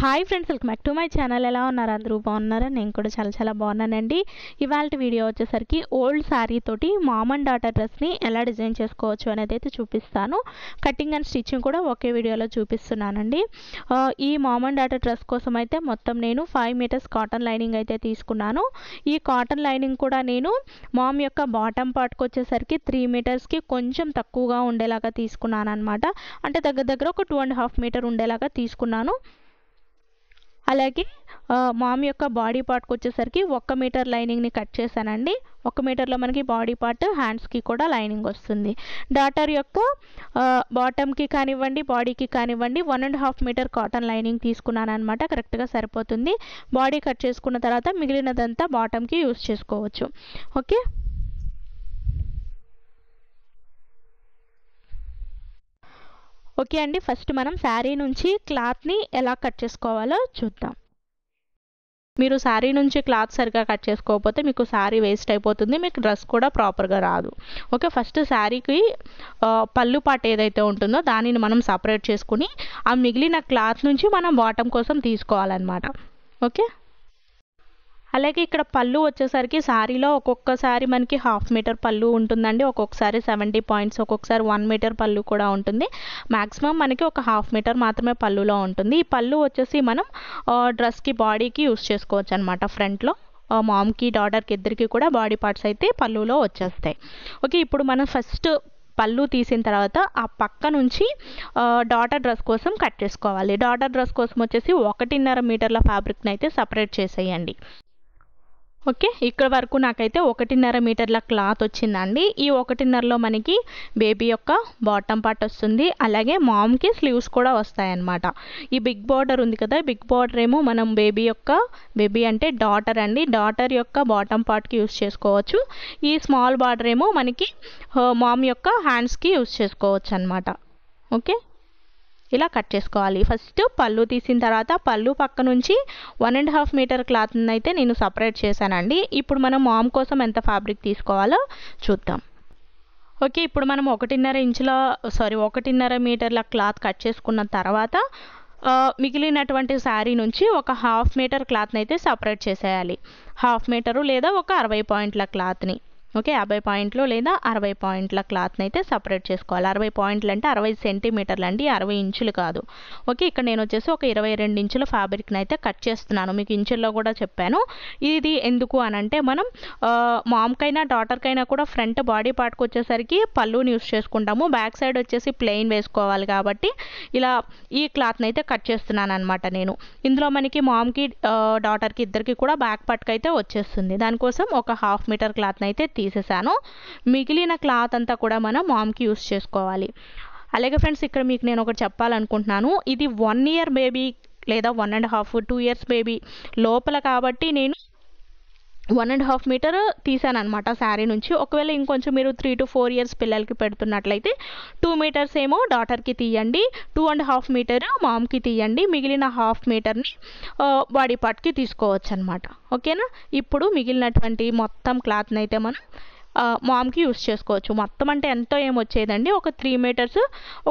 hi friends welcome back to my channel ఎలా ఉన్నారు అందరూ బాగున్నారా నేను కూడా చాలా చాలా బాగున్నానండి ఇవాళ వీడియో వచ్చేసరికి ఓల్డ్ శారీ తోటి మామ్ అండ్ డాటర్ డ్రెస్ని ఎలా డిజైన్ చేసుకోవచ్చు అనేది అయితే చూపిస్తాను కటింగ్ అండ్ స్టిచ్చింగ్ కూడా ఒకే వీడియోలో చూపిస్తున్నానండి ఈ మామ్ అండ్ డాటర్ డ్రెస్ కోసం అయితే మొత్తం నేను ఫైవ్ మీటర్స్ కాటన్ లైనింగ్ అయితే తీసుకున్నాను ఈ కాటన్ లైనింగ్ కూడా నేను మామ్ యొక్క బాటమ్ పార్ట్కి వచ్చేసరికి త్రీ మీటర్స్కి కొంచెం తక్కువగా ఉండేలాగా తీసుకున్నాను అనమాట అంటే దగ్గర దగ్గర ఒక టూ అండ్ హాఫ్ మీటర్ ఉండేలాగా తీసుకున్నాను అలాగే మామ్ యొక్క బాడీ పార్ట్కి వచ్చేసరికి ఒక్క మీటర్ లైనింగ్ని కట్ చేశానండి ఒక మీటర్లో మనకి బాడీ పార్ట్ హ్యాండ్స్కి కూడా లైనింగ్ వస్తుంది డాటర్ యొక్క బాటమ్కి కానివ్వండి బాడీకి కానివ్వండి one and half metre cotton lining తీసుకున్నాను అనమాట కరెక్ట్గా సరిపోతుంది బాడీ కట్ చేసుకున్న తర్వాత మిగిలినదంతా బాటమ్కి యూస్ చేసుకోవచ్చు ఓకే ఓకే అండి ఫస్ట్ మనం శారీ నుంచి క్లాత్ని ఎలా కట్ చేసుకోవాలో చూద్దాం మీరు శారీ నుంచి క్లాత్ సరిగా కట్ చేసుకోకపోతే మీకు శారీ వేస్ట్ అయిపోతుంది మీకు డ్రెస్ కూడా ప్రాపర్గా రాదు ఓకే ఫస్ట్ శారీకి పళ్ళు పాట ఏదైతే ఉంటుందో దానిని మనం సపరేట్ చేసుకుని ఆ మిగిలిన క్లాత్ నుంచి మనం బాటం కోసం తీసుకోవాలన్నమాట ఓకే అలాగే ఇక్కడ పళ్ళు వచ్చేసరికి సారీలో ఒక్కొక్కసారి మనకి హాఫ్ మీటర్ పళ్ళు ఉంటుందండి ఒక్కొక్కసారి సెవెంటీ పాయింట్స్ ఒక్కొక్కసారి వన్ మీటర్ పళ్ళు కూడా ఉంటుంది మ్యాక్సిమం మనకి ఒక హాఫ్ మీటర్ మాత్రమే పళ్ళులో ఉంటుంది ఈ పళ్ళు వచ్చేసి మనం డ్రెస్కి బాడీకి యూస్ చేసుకోవచ్చు అనమాట ఫ్రంట్లో మామ్కి డాటర్కి ఇద్దరికి కూడా బాడీ పార్ట్స్ అయితే పళ్ళులో వచ్చేస్తాయి ఓకే ఇప్పుడు మనం ఫస్ట్ పళ్ళు తీసిన తర్వాత ఆ పక్క నుంచి డాటర్ డ్రెస్ కోసం కట్ చేసుకోవాలి డాటర్ డ్రెస్ కోసం వచ్చేసి ఒకటిన్నర మీటర్ల ఫ్యాబ్రిక్ని అయితే సపరేట్ చేసేయండి ఓకే ఇక్కడ వరకు నాకైతే ఒకటిన్నర మీటర్ల క్లాత్ వచ్చిందండి ఈ ఒకటిన్నరలో మనకి బేబీ యొక్క బాటం పార్ట్ వస్తుంది అలాగే మామ్కి స్లీవ్స్ కూడా వస్తాయన్నమాట ఈ బిగ్ బార్డర్ ఉంది కదా బిగ్ బార్డర్ ఏమో మనం బేబీ యొక్క బేబీ అంటే డాటర్ అండి డాటర్ యొక్క బాటం పార్ట్కి యూస్ చేసుకోవచ్చు ఈ స్మాల్ బార్డర్ ఏమో మనకి మామ్ యొక్క హ్యాండ్స్కి యూస్ చేసుకోవచ్చు అనమాట ఓకే ఇలా కట్ చేసుకోవాలి ఫస్ట్ పళ్ళు తీసిన తర్వాత పళ్ళు పక్క నుంచి వన్ అండ్ హాఫ్ మీటర్ క్లాత్ని అయితే నేను సపరేట్ చేశానండి ఇప్పుడు మనం మామ్ కోసం ఎంత ఫ్యాబ్రిక్ తీసుకోవాలో చూద్దాం ఓకే ఇప్పుడు మనం ఒకటిన్నర ఇంచుల సారీ ఒకటిన్నర మీటర్ల క్లాత్ కట్ చేసుకున్న తర్వాత మిగిలినటువంటి శారీ నుంచి ఒక హాఫ్ మీటర్ క్లాత్ని అయితే సపరేట్ చేసేయాలి హాఫ్ మీటరు లేదా ఒక అరవై పాయింట్ల క్లాత్ని ఓకే యాభై పాయింట్లు లేదా అరవై పాయింట్ల క్లాత్ని అయితే సపరేట్ చేసుకోవాలి అరవై పాయింట్లు అంటే అరవై సెంటీమీటర్లు అండి అరవై ఇంచులు కాదు ఓకే ఇక్కడ నేను వచ్చేసి ఒక ఇరవై రెండు ఇంచుల ఫ్యాబ్రిక్ని అయితే కట్ చేస్తున్నాను మీకు ఇంచుల్లో కూడా చెప్పాను ఇది ఎందుకు అని అంటే మనం మామ్కైనా డాటర్కైనా కూడా ఫ్రంట్ బాడీ పార్ట్కి వచ్చేసరికి పళ్ళుని యూస్ చేసుకుంటాము బ్యాక్ సైడ్ వచ్చేసి ప్లెయిన్ వేసుకోవాలి కాబట్టి ఇలా ఈ క్లాత్ని అయితే కట్ చేస్తున్నాను అనమాట నేను ఇందులో మనకి మామ్కి డాటర్కి ఇద్దరికి కూడా బ్యాక్ పార్ట్కి అయితే వచ్చేస్తుంది దానికోసం ఒక హాఫ్ మీటర్ క్లాత్ని అయితే తీసుకున్నాను తీసేసాను మిగిలిన క్లాత్ అంతా కూడా మనం మామ్కి యూస్ చేసుకోవాలి అలాగే ఫ్రెండ్స్ ఇక్కడ మీకు నేను ఒకటి చెప్పాలనుకుంటున్నాను ఇది వన్ ఇయర్ బేబీ లేదా one and half two years baby లోపల కాబట్టి నేను వన్ అండ్ హాఫ్ మీటర్ తీసాను అనమాట శారీ నుంచి ఒకవేళ ఇంకొంచెం మీరు త్రీ టు ఫోర్ ఇయర్స్ పిల్లలకి పెడుతున్నట్లయితే టూ మీటర్స్ ఏమో డాటర్కి తీయండి టూ అండ్ హాఫ్ మీటర్ మామ్కి తీయండి మిగిలిన హాఫ్ మీటర్ని బాడీ పార్ట్కి తీసుకోవచ్చు అనమాట ఓకేనా ఇప్పుడు మిగిలినటువంటి మొత్తం క్లాత్ని అయితే మనం మామ్కి యూస్ చేసుకోవచ్చు మొత్తం అంటే ఎంతో ఏమొచ్చేదండి ఒక త్రీ మీటర్స్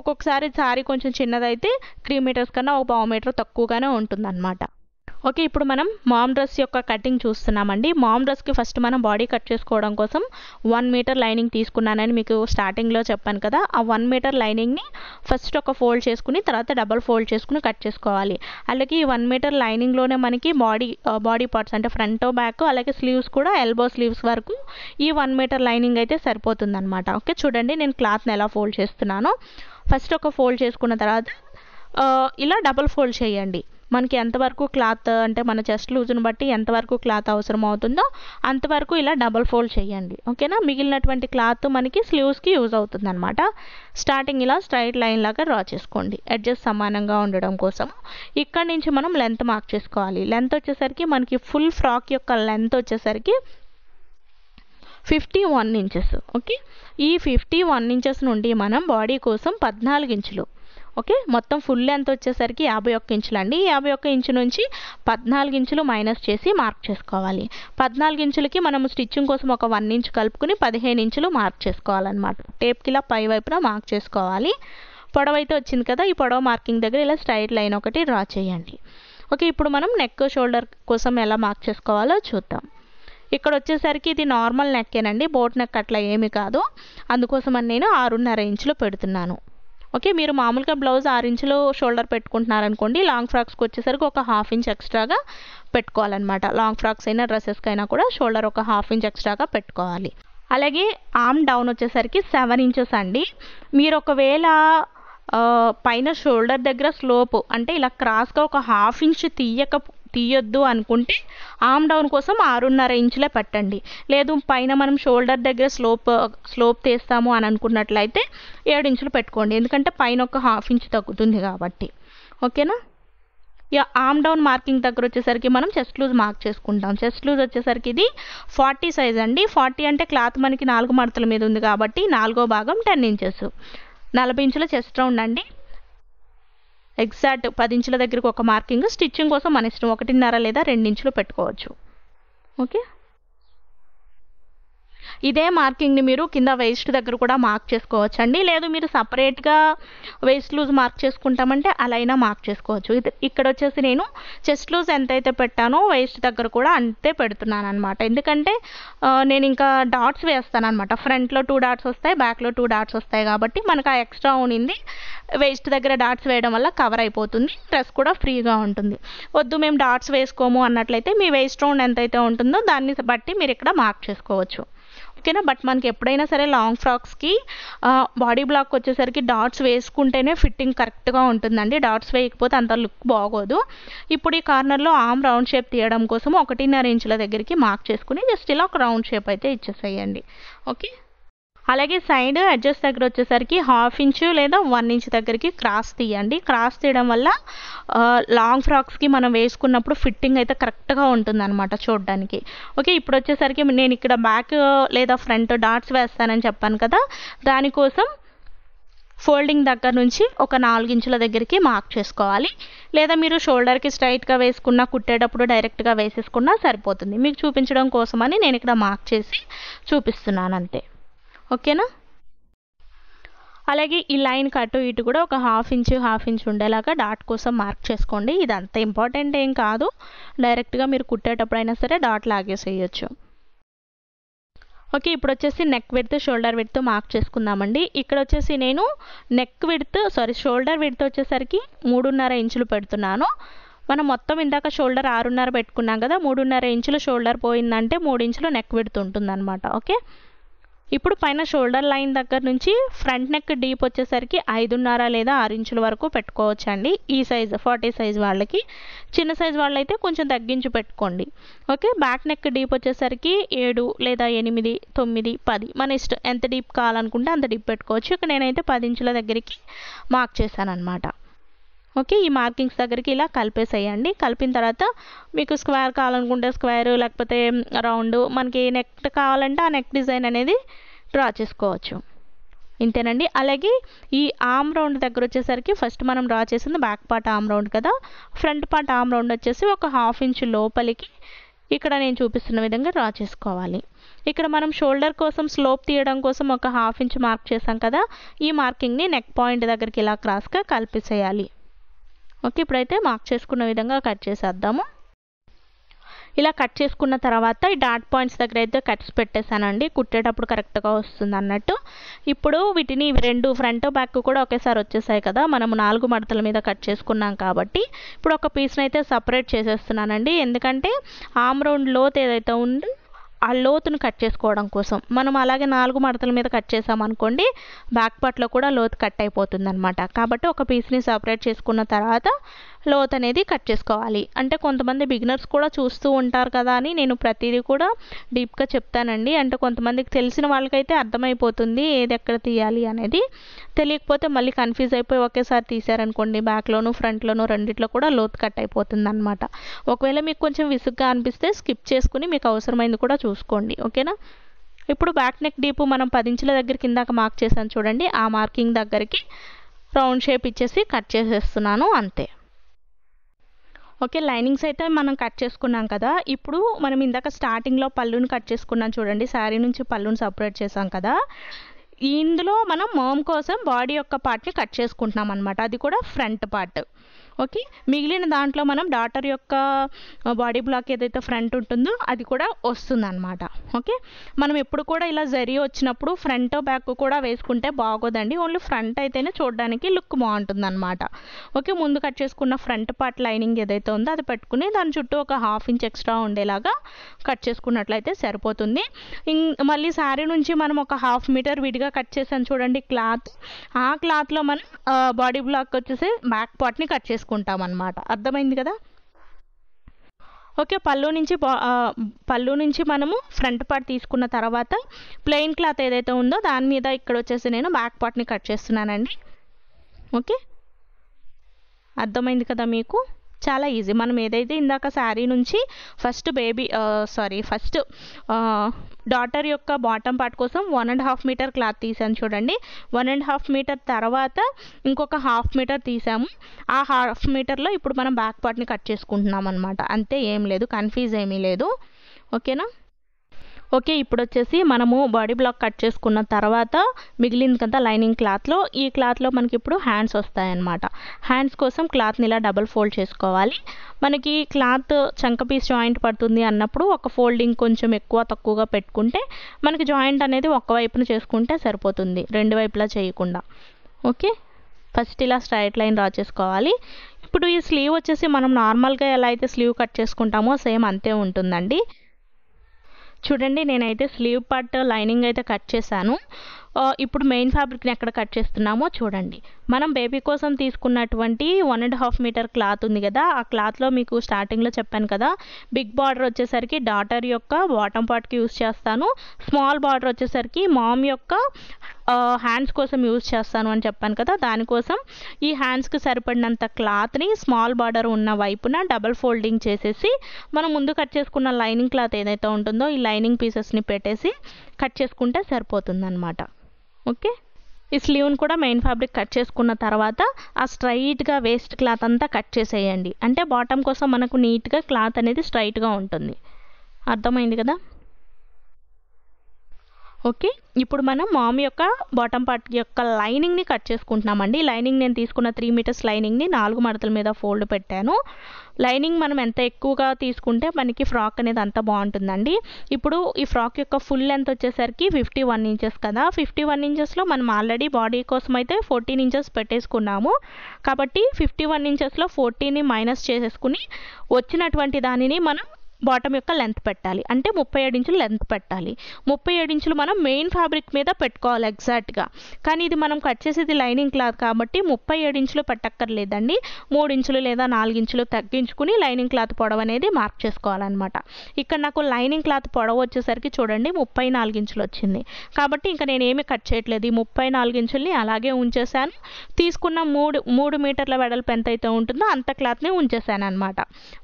ఒక్కొక్కసారి శారీ కొంచెం చిన్నదైతే త్రీ మీటర్స్ కన్నా ఒక పావు మీటర్ తక్కువగానే ఉంటుందన్నమాట ఓకే ఇప్పుడు మనం మామ్ డ్రెస్ యొక్క కటింగ్ చూస్తున్నామండి మామ్ డ్రెస్కి ఫస్ట్ మనం బాడీ కట్ చేసుకోవడం కోసం వన్ మీటర్ లైనింగ్ తీసుకున్నానని మీకు స్టార్టింగ్లో చెప్పాను కదా ఆ వన్ మీటర్ లైనింగ్ని ఫస్ట్ ఒక ఫోల్డ్ చేసుకుని తర్వాత డబల్ ఫోల్డ్ చేసుకుని కట్ చేసుకోవాలి అలాగే ఈ వన్ మీటర్ లైనింగ్లోనే మనకి బాడీ బాడీ పార్ట్స్ అంటే ఫ్రంట్ బ్యాక్ అలాగే స్లీవ్స్ కూడా ఎల్బో స్లీవ్స్ వరకు ఈ వన్ మీటర్ లైనింగ్ అయితే అనమాట ఓకే చూడండి నేను క్లాత్ని ఎలా ఫోల్డ్ చేస్తున్నానో ఫస్ట్ ఒక ఫోల్డ్ చేసుకున్న తర్వాత ఇలా డబల్ ఫోల్డ్ చేయండి మనకి ఎంతవరకు క్లాత్ అంటే మన చెస్ట్ లూజ్ని బట్టి ఎంతవరకు క్లాత్ అవసరం అవుతుందో అంతవరకు ఇలా డబల్ ఫోల్డ్ చేయండి ఓకేనా మిగిలినటువంటి క్లాత్ మనకి స్లీవ్స్కి యూజ్ అవుతుంది అనమాట స్టార్టింగ్ ఇలా స్ట్రైట్ లైన్ లాగా డ్రా చేసుకోండి అడ్జస్ట్ సమానంగా ఉండడం కోసం ఇక్కడ నుంచి మనం లెంత్ మార్క్ చేసుకోవాలి లెంత్ వచ్చేసరికి మనకి ఫుల్ ఫ్రాక్ యొక్క లెంత్ వచ్చేసరికి ఫిఫ్టీ వన్ ఇంచెస్ ఓకే ఈ ఫిఫ్టీ వన్ ఇంచెస్ నుండి మనం బాడీ కోసం పద్నాలుగు ఇంచులు ఓకే మొత్తం ఫుల్ లెంత్ వచ్చేసరికి యాభై ఒక్క ఇంచులు అండి యాభై ఒక్క ఇంచు నుంచి పద్నాలుగు ఇంచులు మైనస్ చేసి మార్క్ చేసుకోవాలి పద్నాలుగు ఇంచులకి మనం స్టిచ్చింగ్ కోసం ఒక వన్ ఇంచ్ కలుపుకుని పదిహేను ఇంచులు మార్క్ చేసుకోవాలన్నమాట టేప్కి ఇలా పై వైపున మార్క్ చేసుకోవాలి పొడవైతే అయితే వచ్చింది కదా ఈ పొడవ మార్కింగ్ దగ్గర ఇలా స్ట్రైట్ లైన్ ఒకటి డ్రా చేయండి ఓకే ఇప్పుడు మనం నెక్ షోల్డర్ కోసం ఎలా మార్క్ చేసుకోవాలో చూద్దాం ఇక్కడ వచ్చేసరికి ఇది నార్మల్ నెక్కేనండి బోట్ నెక్ అట్లా ఏమి కాదు అందుకోసం నేను ఆరున్నర ఇంచులు పెడుతున్నాను ఓకే మీరు మామూలుగా బ్లౌజ్ ఆరు ఇంచులు షోల్డర్ పెట్టుకుంటున్నారనుకోండి లాంగ్ ఫ్రాక్స్కి వచ్చేసరికి ఒక హాఫ్ ఇంచ్ ఎక్స్ట్రాగా పెట్టుకోవాలన్నమాట లాంగ్ ఫ్రాక్స్ అయినా డ్రెస్సెస్కి అయినా కూడా షోల్డర్ ఒక హాఫ్ ఇంచ్ ఎక్స్ట్రాగా పెట్టుకోవాలి అలాగే ఆమ్ డౌన్ వచ్చేసరికి సెవెన్ ఇంచెస్ అండి మీరు ఒకవేళ పైన షోల్డర్ దగ్గర స్లోప్ అంటే ఇలా క్రాస్గా ఒక హాఫ్ ఇంచ్ తీయక తీయొద్దు అనుకుంటే ఆమ్ డౌన్ కోసం ఆరున్నర ఇంచులే పెట్టండి లేదు పైన మనం షోల్డర్ దగ్గర స్లోప్ స్లోప్ తీస్తాము అని అనుకున్నట్లయితే ఏడు ఇంచులు పెట్టుకోండి ఎందుకంటే పైన ఒక హాఫ్ ఇంచ్ తగ్గుతుంది కాబట్టి ఓకేనా ఆమ్ డౌన్ మార్కింగ్ దగ్గర వచ్చేసరికి మనం చెస్ట్ లూజ్ మార్క్ చేసుకుంటాం చెస్ట్ లూజ్ వచ్చేసరికి ఇది ఫార్టీ సైజ్ అండి ఫార్టీ అంటే క్లాత్ మనకి నాలుగు మడతల మీద ఉంది కాబట్టి నాలుగో భాగం టెన్ ఇంచెస్ నలభై ఇంచుల చెస్ట్ రౌండ్ అండి ఎగ్జాక్ట్ పది ఇంచుల దగ్గరకు ఒక మార్కింగ్ స్టిచ్చింగ్ కోసం మన ఇష్టం ఒకటిన్నర లేదా ఇంచులు పెట్టుకోవచ్చు ఓకే ఇదే మార్కింగ్ని మీరు కింద వేస్ట్ దగ్గర కూడా మార్క్ చేసుకోవచ్చు అండి లేదు మీరు సపరేట్గా వేస్ట్ లూజ్ మార్క్ చేసుకుంటామంటే అలా అయినా మార్క్ చేసుకోవచ్చు ఇక్కడ వచ్చేసి నేను చెస్ట్ లూజ్ ఎంతైతే పెట్టానో వేస్ట్ దగ్గర కూడా అంతే పెడుతున్నాను అనమాట ఎందుకంటే నేను ఇంకా డాట్స్ వేస్తాను అనమాట ఫ్రంట్లో టూ డాట్స్ వస్తాయి బ్యాక్లో టూ డాట్స్ వస్తాయి కాబట్టి మనకు ఆ ఎక్స్ట్రా ఉనింది వేస్ట్ దగ్గర డాట్స్ వేయడం వల్ల కవర్ అయిపోతుంది డ్రెస్ కూడా ఫ్రీగా ఉంటుంది వద్దు మేము డాట్స్ వేసుకోము అన్నట్లయితే మీ వేస్ట్ రౌండ్ ఎంతైతే ఉంటుందో దాన్ని బట్టి మీరు ఇక్కడ మార్క్ చేసుకోవచ్చు ఓకేనా బట్ మనకి ఎప్పుడైనా సరే లాంగ్ ఫ్రాక్స్కి బాడీ బ్లాక్ వచ్చేసరికి డాట్స్ వేసుకుంటేనే ఫిట్టింగ్ కరెక్ట్గా ఉంటుందండి డాట్స్ వేయకపోతే అంత లుక్ బాగోదు ఇప్పుడు ఈ కార్నర్లో ఆమ్ రౌండ్ షేప్ తీయడం కోసం ఒకటిన్నర ఇంచుల దగ్గరికి మార్క్ చేసుకుని జస్ట్ ఇలా ఒక రౌండ్ షేప్ అయితే ఇచ్చేసేయండి ఓకే అలాగే సైడ్ అడ్జస్ట్ దగ్గర వచ్చేసరికి హాఫ్ ఇంచు లేదా వన్ ఇంచ్ దగ్గరికి క్రాస్ తీయండి క్రాస్ తీయడం వల్ల లాంగ్ ఫ్రాక్స్కి మనం వేసుకున్నప్పుడు ఫిట్టింగ్ అయితే కరెక్ట్గా అనమాట చూడడానికి ఓకే ఇప్పుడు వచ్చేసరికి నేను ఇక్కడ బ్యాక్ లేదా ఫ్రంట్ డాట్స్ వేస్తానని చెప్పాను కదా దానికోసం ఫోల్డింగ్ దగ్గర నుంచి ఒక ఇంచుల దగ్గరికి మార్క్ చేసుకోవాలి లేదా మీరు షోల్డర్కి స్ట్రైట్గా వేసుకున్నా కుట్టేటప్పుడు డైరెక్ట్గా వేసేసుకున్నా సరిపోతుంది మీకు చూపించడం కోసమని నేను ఇక్కడ మార్క్ చేసి చూపిస్తున్నాను అంతే ఓకేనా అలాగే ఈ లైన్ అటు ఇటు కూడా ఒక హాఫ్ ఇంచ్ హాఫ్ ఇంచ్ ఉండేలాగా డాట్ కోసం మార్క్ చేసుకోండి ఇది అంత ఇంపార్టెంట్ ఏం కాదు డైరెక్ట్గా మీరు కుట్టేటప్పుడైనా సరే డాట్ లాగేసేయచ్చు ఓకే ఇప్పుడు వచ్చేసి neck width shoulder width mark చేసుకుందామండి ఇక్కడ వచ్చేసి నేను neck width sorry shoulder width వచ్చేసరికి మూడున్నర ఇంచులు పెడుతున్నాను మనం మొత్తం ఇందాక షోల్డర్ ఆరున్నర పెట్టుకున్నాం కదా మూడున్నర ఇంచులు షోల్డర్ పోయిందంటే మూడు ఇంచులు నెక్ విడ్త్ ఉంటుందన్నమాట ఓకే ఇప్పుడు పైన షోల్డర్ లైన్ దగ్గర నుంచి ఫ్రంట్ నెక్ డీప్ వచ్చేసరికి ఐదున్నర లేదా ఆరు ఇంచుల వరకు పెట్టుకోవచ్చు అండి ఈ సైజ్ ఫార్టీ సైజ్ వాళ్ళకి చిన్న సైజ్ వాళ్ళైతే కొంచెం తగ్గించి పెట్టుకోండి ఓకే బ్యాక్ నెక్ డీప్ వచ్చేసరికి ఏడు లేదా ఎనిమిది తొమ్మిది పది మన ఇష్టం ఎంత డీప్ కావాలనుకుంటే అంత డీప్ పెట్టుకోవచ్చు ఇక్కడ నేనైతే పది ఇంచుల దగ్గరికి మార్క్ చేశాను అనమాట ఓకే ఈ మార్కింగ్స్ దగ్గరికి ఇలా కలిపేసేయండి కలిపిన తర్వాత మీకు స్క్వేర్ కావాలనుకుంటే స్క్వేర్ లేకపోతే రౌండ్ మనకి నెక్ కావాలంటే ఆ నెక్ డిజైన్ అనేది డ్రా చేసుకోవచ్చు ఇంతేనండి అలాగే ఈ ఆమ్ రౌండ్ దగ్గర వచ్చేసరికి ఫస్ట్ మనం డ్రా చేసింది బ్యాక్ పార్ట్ ఆమ్ రౌండ్ కదా ఫ్రంట్ పార్ట్ ఆమ్ రౌండ్ వచ్చేసి ఒక హాఫ్ ఇంచ్ లోపలికి ఇక్కడ నేను చూపిస్తున్న విధంగా డ్రా చేసుకోవాలి ఇక్కడ మనం షోల్డర్ కోసం స్లోప్ తీయడం కోసం ఒక హాఫ్ ఇంచ్ మార్క్ చేసాం కదా ఈ మార్కింగ్ని నెక్ పాయింట్ దగ్గరికి ఇలా క్రాస్గా కలిపేసేయాలి ఓకే ఇప్పుడైతే మార్క్ చేసుకున్న విధంగా కట్ చేసేద్దాము ఇలా కట్ చేసుకున్న తర్వాత ఈ డాట్ పాయింట్స్ దగ్గర అయితే కట్స్ పెట్టేశానండి కుట్టేటప్పుడు కరెక్ట్గా వస్తుంది అన్నట్టు ఇప్పుడు వీటిని రెండు ఫ్రంట్ బ్యాక్ కూడా ఒకేసారి వచ్చేసాయి కదా మనం నాలుగు మడతల మీద కట్ చేసుకున్నాం కాబట్టి ఇప్పుడు ఒక పీస్ని అయితే సపరేట్ చేసేస్తున్నానండి ఎందుకంటే ఆమ్ రౌండ్ లోత్ ఏదైతే ఉందో ఆ లోతును కట్ చేసుకోవడం కోసం మనం అలాగే నాలుగు మడతల మీద కట్ చేసామనుకోండి బ్యాక్ పార్ట్లో కూడా లోతు కట్ అయిపోతుంది అనమాట కాబట్టి ఒక పీస్ని సపరేట్ చేసుకున్న తర్వాత లోత్ అనేది కట్ చేసుకోవాలి అంటే కొంతమంది బిగినర్స్ కూడా చూస్తూ ఉంటారు కదా అని నేను ప్రతిదీ కూడా డీప్గా చెప్తానండి అంటే కొంతమందికి తెలిసిన వాళ్ళకైతే అర్థమైపోతుంది ఏది ఎక్కడ తీయాలి అనేది తెలియకపోతే మళ్ళీ కన్ఫ్యూజ్ అయిపోయి ఒకేసారి తీసారనుకోండి బ్యాక్లోను ఫ్రంట్లోను రెండిట్లో కూడా లోత్ కట్ అయిపోతుంది అనమాట ఒకవేళ మీకు కొంచెం విసుగ్గా అనిపిస్తే స్కిప్ చేసుకుని మీకు అవసరమైంది కూడా చూసుకోండి ఓకేనా ఇప్పుడు బ్యాక్ నెక్ డీపు మనం పదించుల దగ్గర కిందాక మార్క్ చేశాను చూడండి ఆ మార్కింగ్ దగ్గరికి రౌండ్ షేప్ ఇచ్చేసి కట్ చేసేస్తున్నాను అంతే ఓకే లైనింగ్స్ అయితే మనం కట్ చేసుకున్నాం కదా ఇప్పుడు మనం ఇందాక స్టార్టింగ్లో పళ్ళుని కట్ చేసుకున్నాం చూడండి శారీ నుంచి పళ్ళుని సపరేట్ చేసాం కదా ఇందులో మనం మోమ్ కోసం బాడీ యొక్క పార్ట్ని కట్ చేసుకుంటున్నాం అనమాట అది కూడా ఫ్రంట్ పార్ట్ ఓకే మిగిలిన దాంట్లో మనం డాటర్ యొక్క బాడీ బ్లాక్ ఏదైతే ఫ్రంట్ ఉంటుందో అది కూడా వస్తుంది అనమాట ఓకే మనం ఎప్పుడు కూడా ఇలా జరి వచ్చినప్పుడు ఫ్రంట్ బ్యాక్ కూడా వేసుకుంటే బాగోదండి ఓన్లీ ఫ్రంట్ అయితేనే చూడడానికి లుక్ బాగుంటుంది అనమాట ఓకే ముందు కట్ చేసుకున్న ఫ్రంట్ పార్ట్ లైనింగ్ ఏదైతే ఉందో అది పెట్టుకుని దాని చుట్టూ ఒక హాఫ్ ఇంచ్ ఎక్స్ట్రా ఉండేలాగా కట్ చేసుకున్నట్లయితే సరిపోతుంది మళ్ళీ శారీ నుంచి మనం ఒక హాఫ్ మీటర్ విడిగా కట్ చేసాను చూడండి క్లాత్ ఆ క్లాత్లో మనం బాడీ బ్లాక్ వచ్చేసి బ్యాక్ పార్ట్ని కట్ చేసుకుంటాం అనమాట అర్థమైంది కదా ఓకే పళ్ళు నుంచి పళ్ళు నుంచి మనము ఫ్రంట్ పార్ట్ తీసుకున్న తర్వాత ప్లెయిన్ క్లాత్ ఏదైతే ఉందో దాని మీద ఇక్కడ వచ్చేసి నేను బ్యాక్ పార్ట్ని కట్ చేస్తున్నానండి ఓకే అర్థమైంది కదా మీకు చాలా ఈజీ మనం ఏదైతే ఇందాక శారీ నుంచి first baby sorry first daughter యొక్క బాటమ్ పార్ట్ కోసం one and half metre cloth తీసాను చూడండి వన్ అండ్ హాఫ్ మీటర్ తర్వాత ఇంకొక హాఫ్ మీటర్ తీసాము ఆ హాఫ్ మీటర్లో ఇప్పుడు మనం బ్యాక్ పార్ట్ని కట్ చేసుకుంటున్నాం అనమాట అంతే ఏం లేదు కన్ఫ్యూజ్ ఏమీ లేదు ఓకేనా ఓకే ఇప్పుడు వచ్చేసి మనము బాడీ బ్లాక్ కట్ చేసుకున్న తర్వాత మిగిలింది కదా లైనింగ్ క్లాత్లో ఈ క్లాత్లో మనకి ఇప్పుడు హ్యాండ్స్ వస్తాయన్నమాట హ్యాండ్స్ కోసం క్లాత్ని ఇలా డబుల్ ఫోల్డ్ చేసుకోవాలి మనకి క్లాత్ చంక పీస్ జాయింట్ పడుతుంది అన్నప్పుడు ఒక ఫోల్డింగ్ కొంచెం ఎక్కువ తక్కువగా పెట్టుకుంటే మనకి జాయింట్ అనేది ఒక వైపున చేసుకుంటే సరిపోతుంది రెండు వైపులా చేయకుండా ఓకే ఫస్ట్ ఇలా స్ట్రైట్ లైన్ డ్రా చేసుకోవాలి ఇప్పుడు ఈ స్లీవ్ వచ్చేసి మనం నార్మల్గా ఎలా అయితే స్లీవ్ కట్ చేసుకుంటామో సేమ్ అంతే ఉంటుందండి చూడండి నేనైతే స్లీవ్ పార్ట్ లైనింగ్ అయితే కట్ చేశాను ఇప్పుడు మెయిన్ ఫ్యాబ్రిక్ని ఎక్కడ కట్ చేస్తున్నామో చూడండి మనం బేబీ కోసం తీసుకున్నటువంటి one and half metre cloth ఉంది కదా ఆ క్లాత్లో మీకు స్టార్టింగ్లో చెప్పాను కదా బిగ్ బార్డర్ వచ్చేసరికి డాటర్ యొక్క బాటమ్ పార్ట్కి యూస్ చేస్తాను స్మాల్ బార్డర్ వచ్చేసరికి మామ్ యొక్క హ్యాండ్స్ కోసం యూజ్ చేస్తాను అని చెప్పాను కదా దానికోసం ఈ హ్యాండ్స్కి సరిపడినంత క్లాత్ని స్మాల్ బార్డర్ ఉన్న వైపున డబల్ ఫోల్డింగ్ చేసేసి మనం ముందు కట్ చేసుకున్న లైనింగ్ క్లాత్ ఏదైతే ఉంటుందో ఈ లైనింగ్ పీసెస్ని పెట్టేసి కట్ చేసుకుంటే సరిపోతుందన్నమాట ఓకే ఈ స్లీవ్ని కూడా మెయిన్ ఫ్యాబ్రిక్ కట్ చేసుకున్న తర్వాత ఆ స్ట్రైట్గా వేస్ట్ క్లాత్ అంతా కట్ చేసేయండి అంటే బాటమ్ కోసం మనకు నీట్గా క్లాత్ అనేది స్ట్రైట్గా ఉంటుంది అర్థమైంది కదా ఓకే ఇప్పుడు మనం మామ్ యొక్క బాటమ్ పార్ట్ యొక్క లైనింగ్ని కట్ చేసుకుంటున్నామండి లైనింగ్ నేను తీసుకున్న త్రీ మీటర్స్ లైనింగ్ని నాలుగు మడతల మీద ఫోల్డ్ పెట్టాను లైనింగ్ మనం ఎంత ఎక్కువగా తీసుకుంటే మనకి ఫ్రాక్ అనేది అంత బాగుంటుందండి ఇప్పుడు ఈ ఫ్రాక్ యొక్క ఫుల్ లెంత్ వచ్చేసరికి ఫిఫ్టీ వన్ ఇంచెస్ కదా ఫిఫ్టీ వన్ ఇంచెస్లో మనం ఆల్రెడీ బాడీ కోసం అయితే ఫోర్టీన్ ఇంచెస్ పెట్టేసుకున్నాము కాబట్టి ఫిఫ్టీ వన్ ఇంచెస్లో ఫోర్టీన్ని మైనస్ చేసేసుకుని వచ్చినటువంటి దానిని మనం బాటమ్ యొక్క లెంత్ పెట్టాలి అంటే ముప్పై ఏడు ఇంచులు లెంత్ పెట్టాలి ముప్పై ఏడు ఇంచులు మనం మెయిన్ ఫ్యాబ్రిక్ మీద పెట్టుకోవాలి ఎగ్జాక్ట్గా కానీ ఇది మనం కట్ చేసేది లైనింగ్ క్లాత్ కాబట్టి ముప్పై ఏడు ఇంచులు పెట్టక్కర్లేదండి మూడు ఇంచులు లేదా నాలుగు ఇంచులు తగ్గించుకుని లైనింగ్ క్లాత్ పొడవు అనేది మార్క్ చేసుకోవాలన్నమాట ఇక్కడ నాకు లైనింగ్ క్లాత్ పొడవు వచ్చేసరికి చూడండి ముప్పై నాలుగు ఇంచులు వచ్చింది కాబట్టి ఇంకా నేను ఏమి కట్ చేయట్లేదు ఈ ముప్పై నాలుగు ఇంచుల్ని అలాగే ఉంచేశాను తీసుకున్న మూడు మూడు మీటర్ల వెడల్పు ఎంత అయితే ఉంటుందో అంత క్లాత్ని ఉంచేశాను అనమాట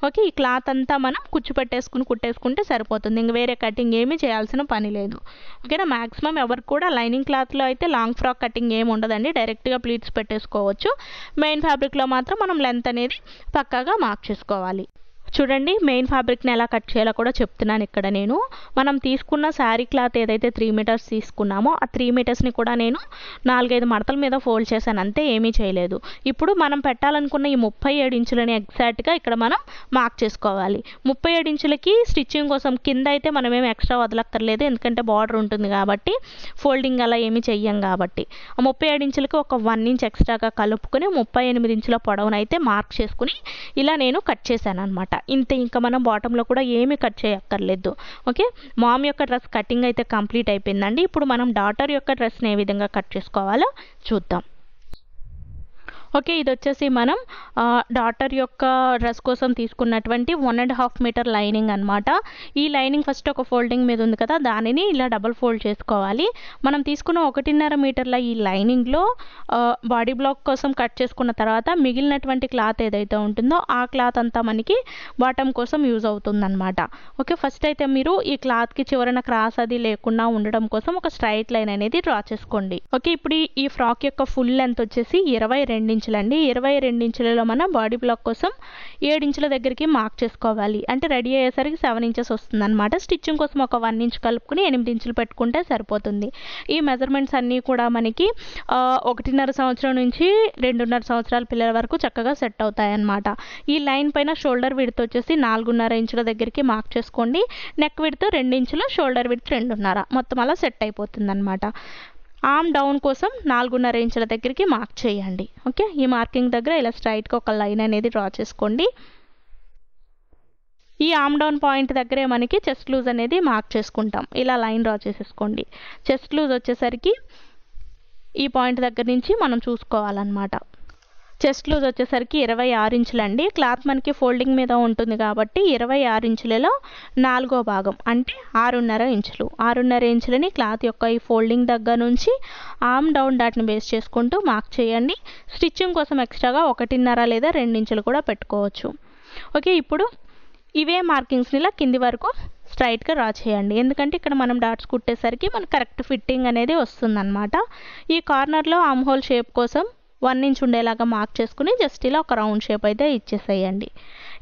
ఓకే ఈ క్లాత్ అంతా మనం కూర్చోపెట్టి కట్టేసుకుని కుట్టేసుకుంటే సరిపోతుంది ఇంక వేరే కటింగ్ ఏమీ చేయాల్సిన పని లేదు ఓకేనా మ్యాక్సిమం ఎవరు కూడా లైనింగ్ క్లాత్లో అయితే లాంగ్ ఫ్రాక్ కటింగ్ ఏమి ఉండదండి డైరెక్ట్గా ప్లీట్స్ పెట్టేసుకోవచ్చు మెయిన్ ఫ్యాబ్రిక్లో మాత్రం మనం లెంత్ అనేది పక్కాగా మార్క్ చేసుకోవాలి చూడండి మెయిన్ ఫ్యాబ్రిక్ని ఎలా కట్ చేయాలో కూడా చెప్తున్నాను ఇక్కడ నేను మనం తీసుకున్న శారీ క్లాత్ ఏదైతే త్రీ మీటర్స్ తీసుకున్నామో ఆ త్రీ మీటర్స్ని కూడా నేను నాలుగైదు మడతల మీద ఫోల్డ్ చేశాను అంతే ఏమీ చేయలేదు ఇప్పుడు మనం పెట్టాలనుకున్న ఈ ముప్పై ఏడు ఇంచులని ఎగ్జాక్ట్గా ఇక్కడ మనం మార్క్ చేసుకోవాలి ముప్పై ఏడు ఇంచులకి స్టిచ్చింగ్ కోసం కింద అయితే మనం ఏమి ఎక్స్ట్రా వదలక్కర్లేదు ఎందుకంటే బార్డర్ ఉంటుంది కాబట్టి ఫోల్డింగ్ అలా ఏమి చెయ్యం కాబట్టి ఆ ముప్పై ఏడు ఇంచులకి ఒక వన్ ఇంచ్ ఎక్స్ట్రాగా కలుపుకొని ముప్పై ఎనిమిది ఇంచుల పొడవునైతే మార్క్ చేసుకుని ఇలా నేను కట్ చేశాను అనమాట ఇంతే ఇంకా మనం బాటంలో కూడా ఏమీ కట్ చేయక్కర్లేదు ఓకే మామ్ యొక్క డ్రెస్ కటింగ్ అయితే కంప్లీట్ అయిపోయిందండి ఇప్పుడు మనం డాటర్ యొక్క డ్రెస్ని ఏ విధంగా కట్ చేసుకోవాలో చూద్దాం ఓకే ఇది వచ్చేసి మనం డాటర్ యొక్క డ్రెస్ కోసం తీసుకున్నటువంటి one and half metre lining అనమాట ఈ లైనింగ్ ఫస్ట్ ఒక ఫోల్డింగ్ మీద ఉంది కదా దానిని ఇలా డబల్ ఫోల్డ్ చేసుకోవాలి మనం తీసుకున్న ఒకటిన్నర మీటర్ల ఈ లైనింగ్లో బాడీ బ్లాక్ కోసం కట్ చేసుకున్న తర్వాత మిగిలినటువంటి క్లాత్ ఏదైతే ఉంటుందో ఆ క్లాత్ అంతా మనకి బాటమ్ కోసం యూజ్ అవుతుందన్నమాట ఓకే ఫస్ట్ అయితే మీరు ఈ క్లాత్కి చివరన క్రాస్ అది లేకుండా ఉండడం కోసం ఒక స్ట్రైట్ లైన్ అనేది డ్రా చేసుకోండి ఓకే ఇప్పుడు ఈ ఫ్రాక్ యొక్క ఫుల్ లెంత్ వచ్చేసి ఇరవై రెండు అండి ఇరవై రెండు ఇంచులలో మనం బాడీ బ్లాక్ కోసం ఏడు ఇంచుల దగ్గరికి మార్క్ చేసుకోవాలి అంటే రెడీ అయ్యేసరికి సెవెన్ ఇంచెస్ వస్తుందన్నమాట స్టిచ్చింగ్ కోసం ఒక వన్ ఇంచ్ కలుపుకుని ఎనిమిది ఇంచులు పెట్టుకుంటే సరిపోతుంది ఈ మెజర్మెంట్స్ అన్నీ కూడా మనకి ఒకటిన్నర సంవత్సరం నుంచి రెండున్నర సంవత్సరాల పిల్లల వరకు చక్కగా సెట్ అవుతాయి అన్నమాట ఈ లైన్ పైన షోల్డర్ విడత వచ్చేసి నాలుగున్నర ఇంచుల దగ్గరికి మార్క్ చేసుకోండి నెక్ విడత రెండు ఇంచులు షోల్డర్ విడత రెండున్నర మొత్తం అలా సెట్ అయిపోతుంది అనమాట ఆమ్ డౌన్ కోసం నాలుగున్నర ఇంచుల దగ్గరికి మార్క్ చేయండి ఓకే ఈ మార్కింగ్ దగ్గర ఇలా స్ట్రైట్గా ఒక లైన్ అనేది డ్రా చేసుకోండి ఈ ఆమ్ డౌన్ పాయింట్ దగ్గరే మనకి చెస్ట్ లూజ్ అనేది మార్క్ చేసుకుంటాం ఇలా లైన్ డ్రా చేసేసుకోండి చెస్ట్ లూజ్ వచ్చేసరికి ఈ పాయింట్ దగ్గర నుంచి మనం చూసుకోవాలన్నమాట చెస్ట్ లూజ్ వచ్చేసరికి ఇరవై ఆరు ఇంచులండి క్లాత్ మనకి ఫోల్డింగ్ మీద ఉంటుంది కాబట్టి ఇరవై ఆరు ఇంచులలో నాలుగో భాగం అంటే ఆరున్నర ఇంచులు ఆరున్నర ఇంచులని క్లాత్ యొక్క ఈ ఫోల్డింగ్ దగ్గర నుంచి ఆమ్ డౌన్ డాట్ని బేస్ చేసుకుంటూ మార్క్ చేయండి స్టిచ్చింగ్ కోసం ఎక్స్ట్రాగా ఒకటిన్నర లేదా రెండు ఇంచులు కూడా పెట్టుకోవచ్చు ఓకే ఇప్పుడు ఇవే మార్కింగ్స్ని ఇలా కింది వరకు స్ట్రైట్గా రా చేయండి ఎందుకంటే ఇక్కడ మనం డాట్స్ కుట్టేసరికి మనకు కరెక్ట్ ఫిట్టింగ్ అనేది వస్తుందన్నమాట ఈ కార్నర్లో ఆమ్ హోల్ షేప్ కోసం వన్ ఇంచ్ ఉండేలాగా మార్క్ చేసుకుని జస్ట్ ఇలా ఒక రౌండ్ షేప్ అయితే ఇచ్చేసేయండి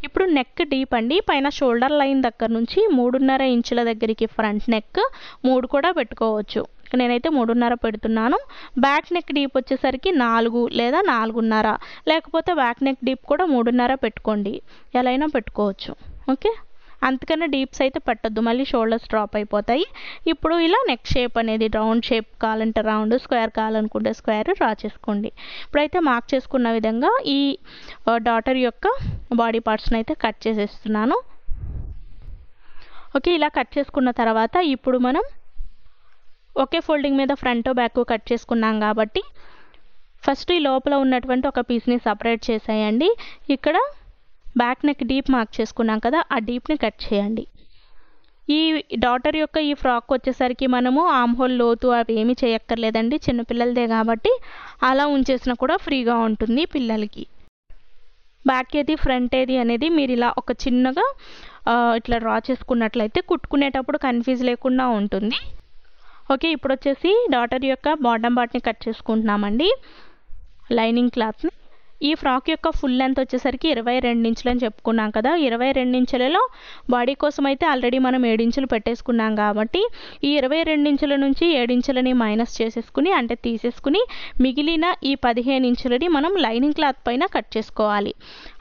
ఇప్పుడు నెక్ డీప్ అండి పైన షోల్డర్ లైన్ దగ్గర నుంచి మూడున్నర ఇంచుల దగ్గరికి ఫ్రంట్ నెక్ మూడు కూడా పెట్టుకోవచ్చు నేనైతే మూడున్నర పెడుతున్నాను బ్యాక్ నెక్ డీప్ వచ్చేసరికి నాలుగు లేదా నాలుగున్నర లేకపోతే బ్యాక్ నెక్ డీప్ కూడా మూడున్నర పెట్టుకోండి ఎలా అయినా పెట్టుకోవచ్చు ఓకే అంతకన్నా డీప్స్ అయితే పట్టద్దు మళ్ళీ షోల్డర్స్ డ్రాప్ అయిపోతాయి ఇప్పుడు ఇలా నెక్ షేప్ అనేది రౌండ్ షేప్ కావాలంటే రౌండ్ స్క్వేర్ కావాలనుకుంటే స్క్వేర్ డ్రా చేసుకోండి ఇప్పుడైతే మార్క్ చేసుకున్న విధంగా ఈ డాటర్ యొక్క బాడీ పార్ట్స్ని అయితే కట్ చేసేస్తున్నాను ఓకే ఇలా కట్ చేసుకున్న తర్వాత ఇప్పుడు మనం ఒకే ఫోల్డింగ్ మీద ఫ్రంట్ బ్యాక్ కట్ చేసుకున్నాం కాబట్టి ఫస్ట్ ఈ లోపల ఉన్నటువంటి ఒక పీస్ని సపరేట్ చేసేయండి ఇక్కడ బ్యాక్ నెక్ డీప్ మార్క్ చేసుకున్నాం కదా ఆ డీప్ని కట్ చేయండి ఈ డాటర్ యొక్క ఈ ఫ్రాక్ వచ్చేసరికి మనము ఆమ్హోల్ లోతు అవి ఏమీ చేయక్కర్లేదండి చిన్నపిల్లలదే కాబట్టి అలా ఉంచేసినా కూడా ఫ్రీగా ఉంటుంది పిల్లలకి బ్యాక్ ఏది ఫ్రంట్ ఏది అనేది మీరు ఇలా ఒక చిన్నగా ఇట్లా డ్రా చేసుకున్నట్లయితే కుట్టుకునేటప్పుడు కన్ఫ్యూజ్ లేకుండా ఉంటుంది ఓకే ఇప్పుడు వచ్చేసి డాటర్ యొక్క బాటమ్ పార్ట్ని కట్ చేసుకుంటున్నామండి లైనింగ్ క్లాత్ని ఈ ఫ్రాక్ యొక్క ఫుల్ లెంత్ వచ్చేసరికి ఇరవై రెండు ఇంచులు అని చెప్పుకున్నాం కదా ఇరవై రెండు ఇంచులలో బాడీ కోసం అయితే ఆల్రెడీ మనం ఏడించులు పెట్టేసుకున్నాం కాబట్టి ఈ ఇరవై రెండు ఇంచుల నుంచి ఏడించులని మైనస్ చేసేసుకుని అంటే తీసేసుకుని మిగిలిన ఈ పదిహేను ఇంచులని మనం లైనింగ్ క్లాత్ పైన కట్ చేసుకోవాలి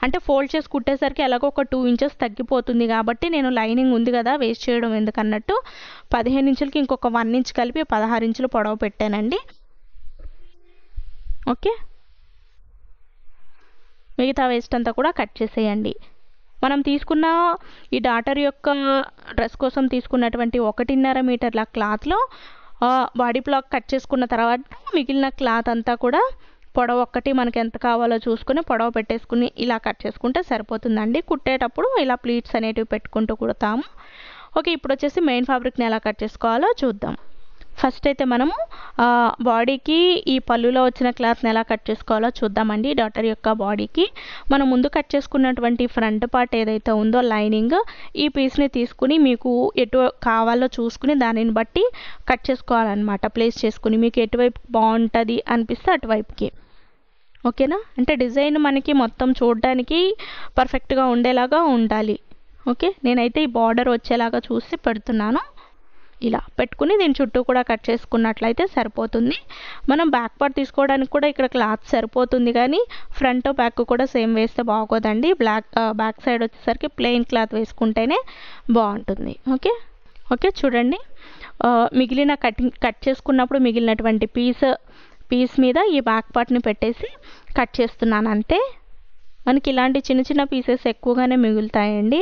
అంటే ఫోల్డ్ చేసి కుట్టేసరికి ఎలాగో ఒక టూ ఇంచెస్ తగ్గిపోతుంది కాబట్టి నేను లైనింగ్ ఉంది కదా వేస్ట్ చేయడం ఎందుకన్నట్టు పదిహేను ఇంచులకి ఇంకొక వన్ ఇంచ్ కలిపి పదహారు ఇంచులు పొడవు పెట్టానండి ఓకే మిగతా వేస్ట్ అంతా కూడా కట్ చేసేయండి మనం తీసుకున్న ఈ డాటర్ యొక్క డ్రెస్ కోసం తీసుకున్నటువంటి ఒకటిన్నర మీటర్ల క్లాత్లో బాడీ బ్లాక్ కట్ చేసుకున్న తర్వాత మిగిలిన క్లాత్ అంతా కూడా పొడవ ఒక్కటి మనకి ఎంత కావాలో చూసుకుని పొడవ పెట్టేసుకుని ఇలా కట్ చేసుకుంటే సరిపోతుందండి కుట్టేటప్పుడు ఇలా ప్లీట్స్ అనేటివి పెట్టుకుంటూ కుడతాము ఓకే ఇప్పుడు వచ్చేసి మెయిన్ ఫ్యాబ్రిక్ని ఎలా కట్ చేసుకోవాలో చూద్దాం ఫస్ట్ అయితే మనము బాడీకి ఈ పళ్ళులో వచ్చిన క్లాత్ని ఎలా కట్ చేసుకోవాలో చూద్దామండి డాటర్ యొక్క బాడీకి మనం ముందు కట్ చేసుకున్నటువంటి ఫ్రంట్ పార్ట్ ఏదైతే ఉందో లైనింగ్ ఈ పీస్ని తీసుకుని మీకు ఎటు కావాలో చూసుకుని దానిని బట్టి కట్ చేసుకోవాలన్నమాట ప్లేస్ చేసుకుని మీకు ఎటువైపు బాగుంటుంది అనిపిస్తే అటువైపుకి ఓకేనా అంటే డిజైన్ మనకి మొత్తం చూడడానికి పర్ఫెక్ట్గా ఉండేలాగా ఉండాలి ఓకే నేనైతే ఈ బార్డర్ వచ్చేలాగా చూసి పెడుతున్నాను ఇలా పెట్టుకుని దీని చుట్టూ కూడా కట్ చేసుకున్నట్లయితే సరిపోతుంది మనం బ్యాక్ పార్ట్ తీసుకోవడానికి కూడా ఇక్కడ క్లాత్ సరిపోతుంది కానీ ఫ్రంట్ బ్యాక్ కూడా సేమ్ వేస్తే బాగోదండి బ్లాక్ బ్యాక్ సైడ్ వచ్చేసరికి ప్లెయిన్ క్లాత్ వేసుకుంటేనే బాగుంటుంది ఓకే ఓకే చూడండి మిగిలిన కటింగ్ కట్ చేసుకున్నప్పుడు మిగిలినటువంటి పీస్ పీస్ మీద ఈ బ్యాక్ పార్ట్ని పెట్టేసి కట్ చేస్తున్నాను అంతే మనకి ఇలాంటి చిన్న చిన్న పీసెస్ ఎక్కువగానే మిగులుతాయండి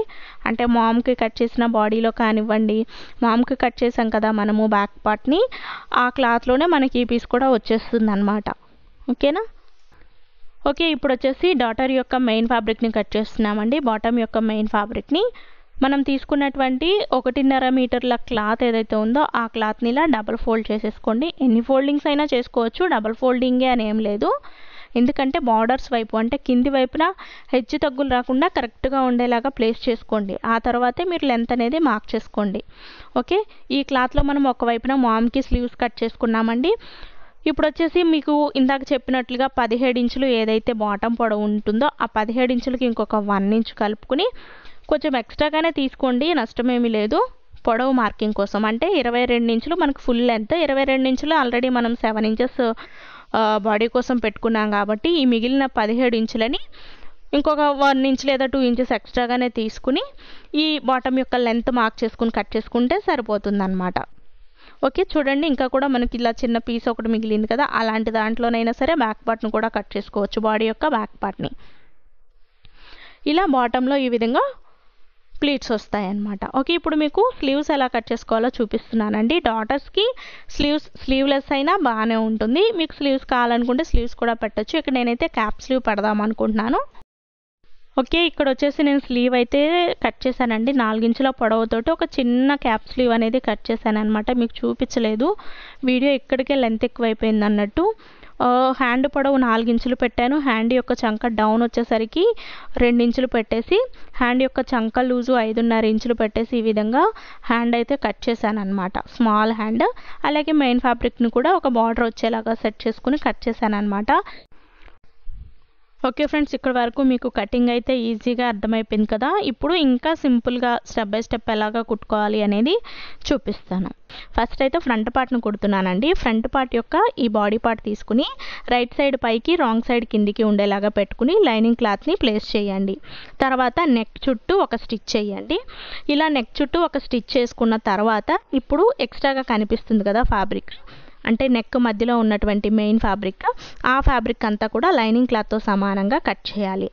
అంటే మామ్కి కట్ చేసిన బాడీలో కానివ్వండి మామ్కి కట్ చేసాం కదా మనము బ్యాక్ పార్ట్ని ఆ క్లాత్లోనే మనకి ఈ పీస్ కూడా వచ్చేస్తుంది అనమాట ఓకేనా ఓకే ఇప్పుడు వచ్చేసి డాటర్ యొక్క మెయిన్ ఫ్యాబ్రిక్ని కట్ చేస్తున్నామండి బాటమ్ యొక్క మెయిన్ ఫ్యాబ్రిక్ని మనం తీసుకున్నటువంటి ఒకటిన్నర మీటర్ల క్లాత్ ఏదైతే ఉందో ఆ క్లాత్ని ఇలా డబల్ ఫోల్డ్ చేసేసుకోండి ఎన్ని ఫోల్డింగ్స్ అయినా చేసుకోవచ్చు డబల్ ఫోల్డింగే అని ఏం లేదు ఎందుకంటే బార్డర్స్ వైపు అంటే కింది వైపున హెచ్చు తగ్గులు రాకుండా కరెక్ట్గా ఉండేలాగా ప్లేస్ చేసుకోండి ఆ తర్వాతే మీరు లెంత్ అనేది మార్క్ చేసుకోండి ఓకే ఈ క్లాత్లో మనం ఒకవైపున మామ్కి స్లీవ్స్ కట్ చేసుకున్నామండి ఇప్పుడు వచ్చేసి మీకు ఇందాక చెప్పినట్లుగా పదిహేడు ఇంచులు ఏదైతే బాటం పొడవు ఉంటుందో ఆ పదిహేడు ఇంచులకి ఇంకొక వన్ ఇంచు కలుపుకుని కొంచెం ఎక్స్ట్రాగానే తీసుకోండి నష్టమేమీ లేదు పొడవు మార్కింగ్ కోసం అంటే ఇరవై రెండు ఇంచులు మనకు ఫుల్ లెంత్ ఇరవై రెండు ఇంచులు ఆల్రెడీ మనం సెవెన్ ఇంచెస్ బాడీ కోసం పెట్టుకున్నాం కాబట్టి ఈ మిగిలిన పదిహేడు ఇంచులని ఇంకొక వన్ ఇంచ్ లేదా టూ ఇంచెస్ ఎక్స్ట్రాగానే తీసుకుని ఈ బాటమ్ యొక్క లెంత్ మార్క్ చేసుకుని కట్ చేసుకుంటే సరిపోతుందన్నమాట ఓకే చూడండి ఇంకా కూడా మనకి ఇలా చిన్న పీస్ ఒకటి మిగిలింది కదా అలాంటి దాంట్లోనైనా సరే బ్యాక్ పార్ట్ని కూడా కట్ చేసుకోవచ్చు బాడీ యొక్క బ్యాక్ పార్ట్ని ఇలా బాటంలో ఈ విధంగా ప్లీట్స్ వస్తాయన్నమాట ఓకే ఇప్పుడు మీకు స్లీవ్స్ ఎలా కట్ చేసుకోవాలో చూపిస్తున్నానండి డాటర్స్కి స్లీవ్స్ స్లీవ్లెస్ అయినా బాగానే ఉంటుంది మీకు స్లీవ్స్ కావాలనుకుంటే స్లీవ్స్ కూడా పెట్టచ్చు ఇక్కడ నేనైతే క్యాప్ స్లీవ్ పెడదాం అనుకుంటున్నాను ఓకే ఇక్కడ వచ్చేసి నేను స్లీవ్ అయితే కట్ చేశానండి నాలుగించుల పొడవుతోటి ఒక చిన్న క్యాప్ స్లీవ్ అనేది కట్ చేశాను అనమాట మీకు చూపించలేదు వీడియో ఇక్కడికే లెంత్ ఎక్కువైపోయింది అన్నట్టు హ్యాండ్ పొడవు నాలుగించులు పెట్టాను హ్యాండ్ యొక్క చంక డౌన్ వచ్చేసరికి ఇంచులు పెట్టేసి హ్యాండ్ యొక్క చంక లూజు ఐదున్నర ఇంచులు పెట్టేసి ఈ విధంగా హ్యాండ్ అయితే కట్ చేశాను అనమాట స్మాల్ హ్యాండ్ అలాగే మెయిన్ ఫ్యాబ్రిక్ని కూడా ఒక బార్డర్ వచ్చేలాగా సెట్ చేసుకుని కట్ చేశాను అనమాట ఓకే ఫ్రెండ్స్ ఇక్కడ వరకు మీకు కటింగ్ అయితే ఈజీగా అర్థమైపోయింది కదా ఇప్పుడు ఇంకా సింపుల్గా స్టెప్ బై స్టెప్ ఎలాగా కుట్టుకోవాలి అనేది చూపిస్తాను ఫస్ట్ అయితే ఫ్రంట్ పార్ట్ను కుడుతున్నానండి ఫ్రంట్ పార్ట్ యొక్క ఈ బాడీ పార్ట్ తీసుకుని రైట్ సైడ్ పైకి రాంగ్ సైడ్ కిందికి ఉండేలాగా పెట్టుకుని లైనింగ్ క్లాత్ని ప్లేస్ చేయండి తర్వాత నెక్ చుట్టూ ఒక స్టిచ్ చేయండి ఇలా నెక్ చుట్టూ ఒక స్టిచ్ చేసుకున్న తర్వాత ఇప్పుడు ఎక్స్ట్రాగా కనిపిస్తుంది కదా ఫ్యాబ్రిక్ అంటే నెక్ మధ్యలో ఉన్నటువంటి మెయిన్ ఫ్యాబ్రిక్ ఆ ఫ్యాబ్రిక్ అంతా కూడా లైనింగ్ క్లాత్తో సమానంగా కట్ చేయాలి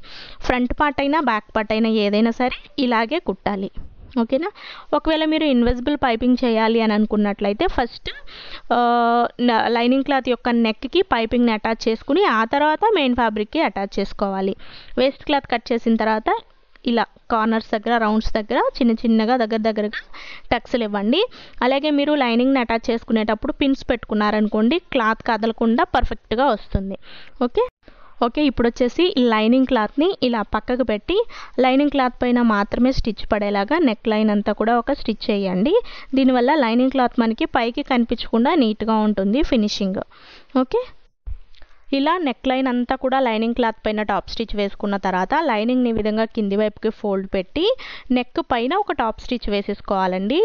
ఫ్రంట్ పార్ట్ అయినా బ్యాక్ పార్ట్ అయినా ఏదైనా సరే ఇలాగే కుట్టాలి ఓకేనా ఒకవేళ మీరు ఇన్విజిబుల్ పైపింగ్ చేయాలి అని అనుకున్నట్లయితే ఫస్ట్ లైనింగ్ క్లాత్ యొక్క నెక్కి పైపింగ్ని అటాచ్ చేసుకుని ఆ తర్వాత మెయిన్ ఫ్యాబ్రిక్కి అటాచ్ చేసుకోవాలి వేస్ట్ క్లాత్ కట్ చేసిన తర్వాత ఇలా కార్నర్స్ దగ్గర రౌండ్స్ దగ్గర చిన్న చిన్నగా దగ్గర దగ్గరగా టక్స్లు ఇవ్వండి అలాగే మీరు లైనింగ్ని అటాచ్ చేసుకునేటప్పుడు పిన్స్ పెట్టుకున్నారనుకోండి క్లాత్ కదలకుండా పర్ఫెక్ట్గా వస్తుంది ఓకే ఓకే ఇప్పుడు వచ్చేసి లైనింగ్ క్లాత్ని ఇలా పక్కకు పెట్టి లైనింగ్ క్లాత్ పైన మాత్రమే స్టిచ్ పడేలాగా నెక్ లైన్ అంతా కూడా ఒక స్టిచ్ చేయండి దీనివల్ల లైనింగ్ క్లాత్ మనకి పైకి కనిపించకుండా నీట్గా ఉంటుంది ఫినిషింగ్ ఓకే ఇలా నెక్ లైన్ అంతా కూడా లైనింగ్ క్లాత్ పైన టాప్ స్టిచ్ వేసుకున్న తర్వాత లైనింగ్ని విధంగా కింది వైపుకి ఫోల్డ్ పెట్టి నెక్ పైన ఒక టాప్ స్టిచ్ వేసేసుకోవాలండి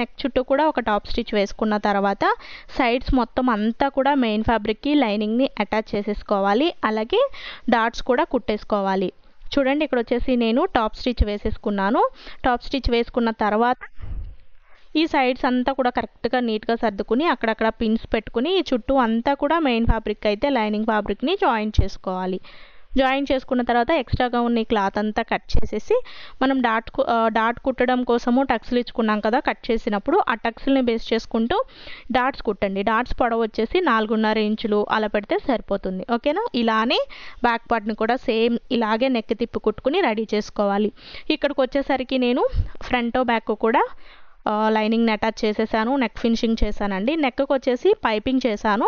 నెక్ చుట్టూ కూడా ఒక టాప్ స్టిచ్ వేసుకున్న తర్వాత సైడ్స్ మొత్తం అంతా కూడా మెయిన్ ఫ్యాబ్రిక్కి లైనింగ్ని అటాచ్ చేసేసుకోవాలి అలాగే డాట్స్ కూడా కుట్టేసుకోవాలి చూడండి ఇక్కడ వచ్చేసి నేను టాప్ స్టిచ్ వేసేసుకున్నాను టాప్ స్టిచ్ వేసుకున్న తర్వాత ఈ సైడ్స్ అంతా కూడా కరెక్ట్గా నీట్గా సర్దుకుని అక్కడక్కడ పిన్స్ పెట్టుకుని చుట్టూ అంతా కూడా మెయిన్ ఫ్యాబ్రిక్ అయితే లైనింగ్ ఫ్యాబ్రిక్ని జాయిన్ చేసుకోవాలి జాయిన్ చేసుకున్న తర్వాత ఎక్స్ట్రాగా ఉన్న ఈ క్లాత్ అంతా కట్ చేసేసి మనం డాట్ డాట్ కుట్టడం కోసము టక్స్లు ఇచ్చుకున్నాం కదా కట్ చేసినప్పుడు ఆ టక్స్ని బేస్ చేసుకుంటూ డాట్స్ కుట్టండి డాట్స్ పొడవ వచ్చేసి నాలుగున్నర ఇంచులు అలా పెడితే సరిపోతుంది ఓకేనా ఇలానే బ్యాక్ పార్ట్ని కూడా సేమ్ ఇలాగే నెక్ తిప్పి కుట్టుకుని రెడీ చేసుకోవాలి ఇక్కడికి వచ్చేసరికి నేను ఫ్రంట్ బ్యాక్ కూడా లైనింగ్ని అటాచ్ చేసేసాను నెక్ ఫినిషింగ్ చేశానండి నెక్కి వచ్చేసి పైపింగ్ చేశాను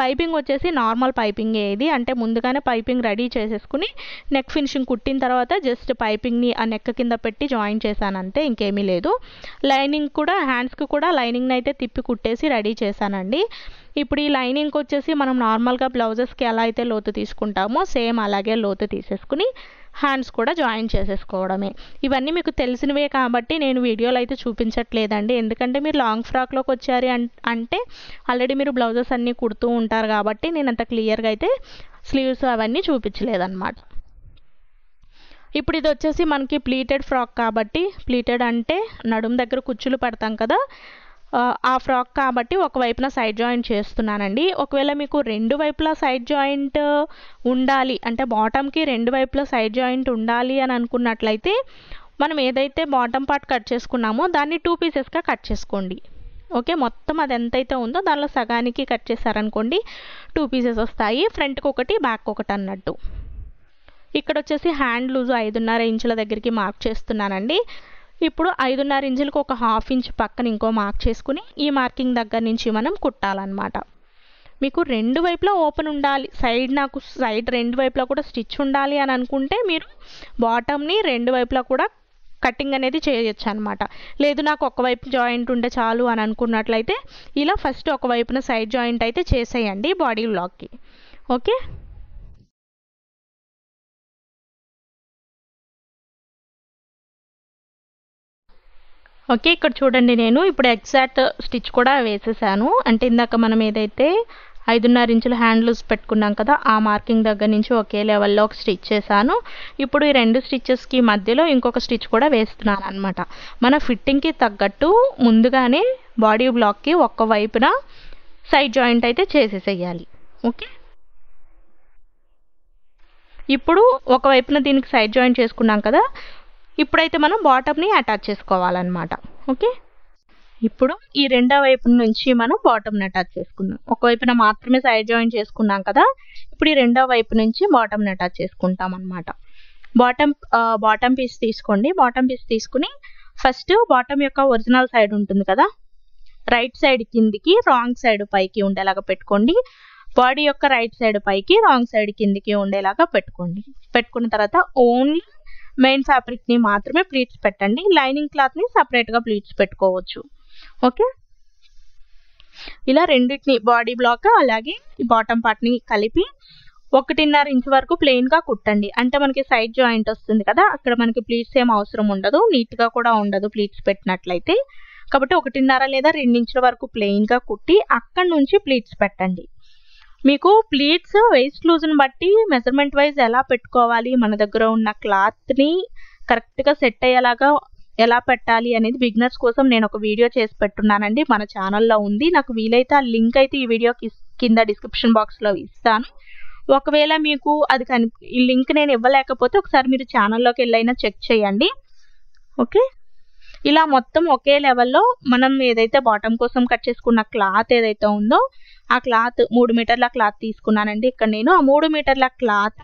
పైపింగ్ వచ్చేసి నార్మల్ పైపింగ్ ఇది అంటే ముందుగానే పైపింగ్ రెడీ చేసేసుకుని నెక్ ఫినిషింగ్ కుట్టిన తర్వాత జస్ట్ పైపింగ్ని ఆ నెక్ కింద పెట్టి జాయిన్ చేశాను అంతే ఇంకేమీ లేదు లైనింగ్ కూడా హ్యాండ్స్కి కూడా లైనింగ్ని అయితే తిప్పి కుట్టేసి రెడీ చేశానండి ఇప్పుడు ఈ లైనింగ్కి వచ్చేసి మనం నార్మల్గా బ్లౌజెస్కి ఎలా అయితే లోతు తీసుకుంటామో సేమ్ అలాగే లోతు తీసేసుకుని హ్యాండ్స్ కూడా జాయిన్ చేసేసుకోవడమే ఇవన్నీ మీకు తెలిసినవే కాబట్టి నేను వీడియోలు అయితే చూపించట్లేదండి ఎందుకంటే మీరు లాంగ్ ఫ్రాక్లోకి వచ్చారు అంటే ఆల్రెడీ మీరు బ్లౌజెస్ అన్నీ కుడుతూ ఉంటారు కాబట్టి నేను అంత క్లియర్గా అయితే స్లీవ్స్ అవన్నీ చూపించలేదన్నమాట ఇప్పుడు ఇది వచ్చేసి మనకి ప్లీటెడ్ ఫ్రాక్ కాబట్టి ప్లీటెడ్ అంటే నడుం దగ్గర కుచ్చులు పడతాం కదా ఆ ఫ్రాక్ కాబట్టి ఒకవైపున సైడ్ జాయింట్ చేస్తున్నానండి ఒకవేళ మీకు రెండు వైపులా సైడ్ జాయింట్ ఉండాలి అంటే బాటమ్కి రెండు వైపులా సైడ్ జాయింట్ ఉండాలి అని అనుకున్నట్లయితే మనం ఏదైతే బాటమ్ పార్ట్ కట్ చేసుకున్నామో దాన్ని టూ పీసెస్గా కట్ చేసుకోండి ఓకే మొత్తం అది ఎంతైతే ఉందో దానిలో సగానికి కట్ చేశారనుకోండి టూ పీసెస్ వస్తాయి ఫ్రంట్కి ఒకటి బ్యాక్ ఒకటి అన్నట్టు ఇక్కడ వచ్చేసి హ్యాండ్ లూజ్ ఐదున్నర ఇంచుల దగ్గరికి మార్క్ చేస్తున్నానండి ఇప్పుడు ఐదున్నర ఇంచులకు ఒక హాఫ్ ఇంచ్ పక్కన ఇంకో మార్క్ చేసుకుని ఈ మార్కింగ్ దగ్గర నుంచి మనం కుట్టాలన్నమాట మీకు రెండు వైపులా ఓపెన్ ఉండాలి సైడ్ నాకు సైడ్ రెండు వైపులా కూడా స్టిచ్ ఉండాలి అని అనుకుంటే మీరు బాటమ్ని రెండు వైపులా కూడా కటింగ్ అనేది చేయొచ్చు అనమాట లేదు నాకు ఒకవైపు జాయింట్ ఉంటే చాలు అని అనుకున్నట్లయితే ఇలా ఫస్ట్ ఒకవైపున సైడ్ జాయింట్ అయితే చేసేయండి బాడీ బ్లాక్కి ఓకే ఓకే ఇక్కడ చూడండి నేను ఇప్పుడు ఎగ్జాక్ట్ స్టిచ్ కూడా వేసేసాను అంటే ఇందాక మనం ఏదైతే ఐదున్నర ఇంచుల హ్యాండ్లూస్ పెట్టుకున్నాం కదా ఆ మార్కింగ్ దగ్గర నుంచి ఒకే లెవెల్లో ఒక స్టిచ్ చేశాను ఇప్పుడు ఈ రెండు స్టిచ్చెస్కి మధ్యలో ఇంకొక స్టిచ్ కూడా వేస్తున్నాను అనమాట మన ఫిట్టింగ్కి తగ్గట్టు ముందుగానే బాడీ బ్లాక్కి ఒక్క వైపున సైడ్ జాయింట్ అయితే చేసేసేయాలి ఓకే ఇప్పుడు ఒకవైపున దీనికి సైడ్ జాయింట్ చేసుకున్నాం కదా ఇప్పుడైతే మనం బాటమ్ని అటాచ్ చేసుకోవాలన్నమాట ఓకే ఇప్పుడు ఈ రెండో వైపు నుంచి మనం బాటమ్ని అటాచ్ చేసుకుందాం ఒకవైపున మాత్రమే సైడ్ జాయిన్ చేసుకున్నాం కదా ఇప్పుడు ఈ రెండో వైపు నుంచి బాటమ్ని అటాచ్ చేసుకుంటాం అనమాట బాటమ్ బాటమ్ పీస్ తీసుకోండి బాటమ్ పీస్ తీసుకుని ఫస్ట్ బాటమ్ యొక్క ఒరిజినల్ సైడ్ ఉంటుంది కదా రైట్ సైడ్ కిందికి రాంగ్ సైడ్ పైకి ఉండేలాగా పెట్టుకోండి బాడీ యొక్క రైట్ సైడ్ పైకి రాంగ్ సైడ్ కిందికి ఉండేలాగా పెట్టుకోండి పెట్టుకున్న తర్వాత ఓన్లీ మెయిన్ ఫ్యాబ్రిక్ని మాత్రమే ప్లీట్స్ పెట్టండి లైనింగ్ క్లాత్ని సపరేట్గా ప్లీట్స్ పెట్టుకోవచ్చు ఓకే ఇలా రెండింటిని బాడీ బ్లాక్ అలాగే బాటమ్ పార్ట్ని కలిపి ఒకటిన్నర ఇంచ్ వరకు ప్లెయిన్గా కుట్టండి అంటే మనకి సైడ్ జాయింట్ వస్తుంది కదా అక్కడ మనకి ప్లీట్స్ ఏం అవసరం ఉండదు నీట్గా కూడా ఉండదు ప్లీట్స్ పెట్టినట్లయితే కాబట్టి ఒకటిన్నర లేదా రెండించుల వరకు ప్లెయిన్గా కుట్టి అక్కడ నుంచి ప్లీట్స్ పెట్టండి మీకు ప్లీట్స్ వెయిస్ట్ లూజ్ని బట్టి మెజర్మెంట్ వైజ్ ఎలా పెట్టుకోవాలి మన దగ్గర ఉన్న క్లాత్ని కరెక్ట్గా సెట్ అయ్యేలాగా ఎలా పెట్టాలి అనేది బిగినర్స్ కోసం నేను ఒక వీడియో చేసి పెట్టున్నానండి మన ఛానల్లో ఉంది నాకు వీలైతే ఆ లింక్ అయితే ఈ వీడియో కింద డిస్క్రిప్షన్ బాక్స్లో ఇస్తాను ఒకవేళ మీకు అది కని ఈ లింక్ నేను ఇవ్వలేకపోతే ఒకసారి మీరు ఛానల్లోకి వెళ్ళైనా చెక్ చేయండి ఓకే ఇలా మొత్తం ఒకే లెవెల్లో మనం ఏదైతే బాటమ్ కోసం కట్ చేసుకున్న క్లాత్ ఏదైతే ఉందో ఆ క్లాత్ మూడు మీటర్ల క్లాత్ తీసుకున్నానండి ఇక్కడ నేను ఆ మూడు మీటర్ల క్లాత్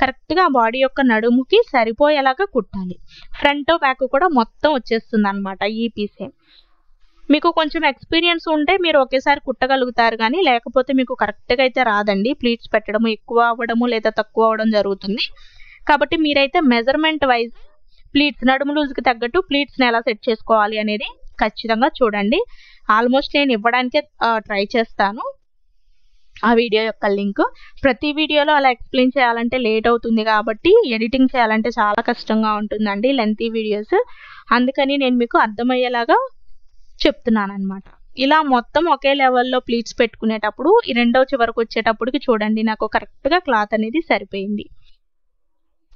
కరెక్ట్గా బాడీ యొక్క నడుముకి సరిపోయేలాగా కుట్టాలి ఫ్రంట్ బ్యాక్ కూడా మొత్తం వచ్చేస్తుంది అనమాట ఈ పీసే మీకు కొంచెం ఎక్స్పీరియన్స్ ఉంటే మీరు ఒకేసారి కుట్టగలుగుతారు కానీ లేకపోతే మీకు కరెక్ట్గా అయితే రాదండి ప్లీట్స్ పెట్టడము ఎక్కువ అవ్వడము లేదా తక్కువ అవ్వడం జరుగుతుంది కాబట్టి మీరైతే మెజర్మెంట్ వైజ్ ప్లీట్స్ నడుము లూజ్కి తగ్గట్టు ప్లీట్స్ని ఎలా సెట్ చేసుకోవాలి అనేది ఖచ్చితంగా చూడండి ఆల్మోస్ట్ నేను ఇవ్వడానికే ట్రై చేస్తాను ఆ వీడియో యొక్క లింక్ ప్రతి వీడియోలో అలా ఎక్స్ప్లెయిన్ చేయాలంటే లేట్ అవుతుంది కాబట్టి ఎడిటింగ్ చేయాలంటే చాలా కష్టంగా ఉంటుందండి లెంతీ వీడియోస్ అందుకని నేను మీకు అర్థమయ్యేలాగా చెప్తున్నాను అనమాట ఇలా మొత్తం ఒకే లెవెల్లో ప్లీట్స్ పెట్టుకునేటప్పుడు ఈ రెండవ చివరకు వచ్చేటప్పటికి చూడండి నాకు కరెక్ట్గా క్లాత్ అనేది సరిపోయింది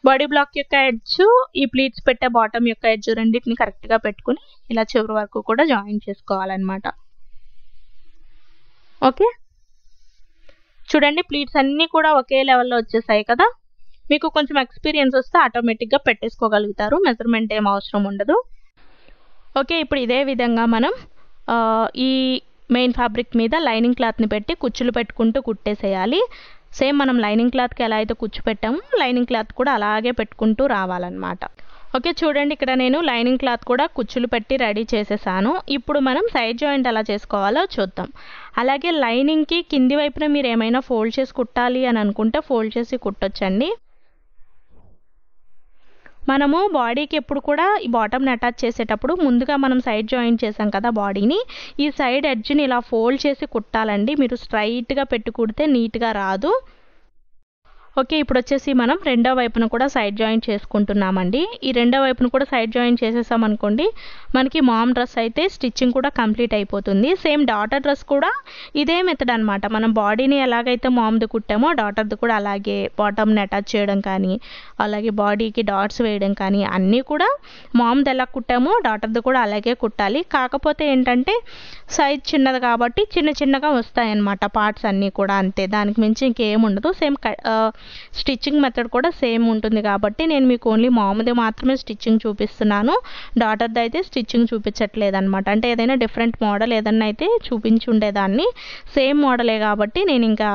బాడీ బ్లాక్ యొక్క ఎడ్జ్ ఈ ప్లీట్స్ పెట్టే బాటమ్ యొక్క ఎడ్జ్ రెండింటిని కరెక్ట్గా పెట్టుకుని ఇలా చివరి వరకు కూడా జాయిన్ చేసుకోవాలన్నమాట ఓకే చూడండి ప్లీట్స్ అన్నీ కూడా ఒకే లెవెల్లో వచ్చేసాయి కదా మీకు కొంచెం ఎక్స్పీరియన్స్ వస్తే ఆటోమేటిక్గా పెట్టేసుకోగలుగుతారు మెజర్మెంట్ ఏం అవసరం ఉండదు ఓకే ఇప్పుడు ఇదే విధంగా మనం ఈ మెయిన్ ఫ్యాబ్రిక్ మీద లైనింగ్ క్లాత్ని పెట్టి కుచ్చులు పెట్టుకుంటూ కుట్టేసేయాలి సేమ్ మనం లైనింగ్ క్లాత్కి ఎలా అయితే కుచ్చు పెట్టామో లైనింగ్ క్లాత్ కూడా అలాగే పెట్టుకుంటూ రావాలన్నమాట ఓకే చూడండి ఇక్కడ నేను లైనింగ్ క్లాత్ కూడా కుచ్చులు పెట్టి రెడీ చేసేసాను ఇప్పుడు మనం సైడ్ జాయింట్ ఎలా చేసుకోవాలో చూద్దాం అలాగే లైనింగ్కి కింది వైపున మీరు ఏమైనా ఫోల్డ్ చేసి కుట్టాలి అని అనుకుంటే ఫోల్డ్ చేసి కుట్టొచ్చండి మనము బాడీకి ఎప్పుడు కూడా ఈ బాటమ్ని అటాచ్ చేసేటప్పుడు ముందుగా మనం సైడ్ జాయింట్ చేసాం కదా బాడీని ఈ సైడ్ ఎడ్జ్ని ఇలా ఫోల్డ్ చేసి కుట్టాలండి మీరు స్ట్రైట్గా పెట్టుకుడితే నీట్గా రాదు ఓకే ఇప్పుడు వచ్చేసి మనం రెండో వైపును కూడా సైడ్ జాయిన్ చేసుకుంటున్నామండి ఈ రెండో వైపును కూడా సైడ్ జాయిన్ చేసేసాం అనుకోండి మనకి మామ్ డ్రెస్ అయితే స్టిచ్చింగ్ కూడా కంప్లీట్ అయిపోతుంది సేమ్ డాటర్ డ్రెస్ కూడా ఇదే మెథడ్ అనమాట మనం బాడీని ఎలాగైతే మామ్ది కుట్టామో డాటర్ది కూడా అలాగే బాటమ్ని అటాచ్ చేయడం కానీ అలాగే బాడీకి డాట్స్ వేయడం కానీ అన్నీ కూడా మామ్ది ఎలా కుట్టామో డాటర్ది కూడా అలాగే కుట్టాలి కాకపోతే ఏంటంటే సైజ్ చిన్నది కాబట్టి చిన్న చిన్నగా వస్తాయి అన్నమాట పార్ట్స్ అన్నీ కూడా అంతే దానికి మించి ఇంకేం ఉండదు సేమ్ స్టిచ్చింగ్ మెథడ్ కూడా సేమ్ ఉంటుంది కాబట్టి నేను మీకు ఓన్లీ మామూలు మాత్రమే స్టిచ్చింగ్ చూపిస్తున్నాను డాటర్ది అయితే స్టిచ్చింగ్ చూపించట్లేదు అనమాట అంటే ఏదైనా డిఫరెంట్ మోడల్ ఏదన్నా అయితే చూపించి ఉండేదాన్ని సేమ్ మోడలే కాబట్టి నేను ఇంకా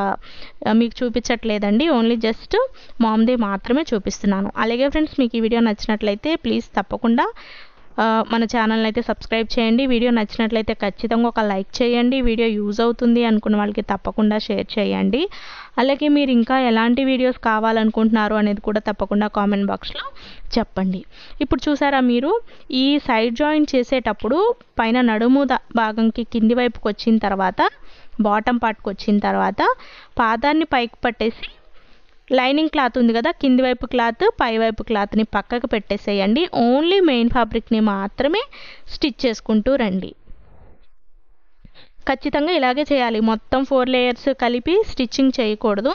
మీకు చూపించట్లేదండి ఓన్లీ జస్ట్ మామూలు మాత్రమే చూపిస్తున్నాను అలాగే ఫ్రెండ్స్ మీకు ఈ వీడియో నచ్చినట్లయితే ప్లీజ్ తప్పకుండా మన ఛానల్ని అయితే సబ్స్క్రైబ్ చేయండి వీడియో నచ్చినట్లయితే ఖచ్చితంగా ఒక లైక్ చేయండి వీడియో యూజ్ అవుతుంది అనుకున్న వాళ్ళకి తప్పకుండా షేర్ చేయండి అలాగే మీరు ఇంకా ఎలాంటి వీడియోస్ కావాలనుకుంటున్నారు అనేది కూడా తప్పకుండా కామెంట్ బాక్స్లో చెప్పండి ఇప్పుడు చూసారా మీరు ఈ సైడ్ జాయింట్ చేసేటప్పుడు పైన నడుము భాగంకి కింది వైపుకి వచ్చిన తర్వాత బాటం పార్ట్కి వచ్చిన తర్వాత పాదాన్ని పైకి పట్టేసి లైనింగ్ క్లాత్ ఉంది కదా కింది వైపు క్లాత్ పై వైపు క్లాత్ని పక్కకు పెట్టేసేయండి ఓన్లీ మెయిన్ ఫ్యాబ్రిక్ని మాత్రమే స్టిచ్ చేసుకుంటూ రండి ఖచ్చితంగా ఇలాగే చేయాలి మొత్తం ఫోర్ లేయర్స్ కలిపి స్టిచ్చింగ్ చేయకూడదు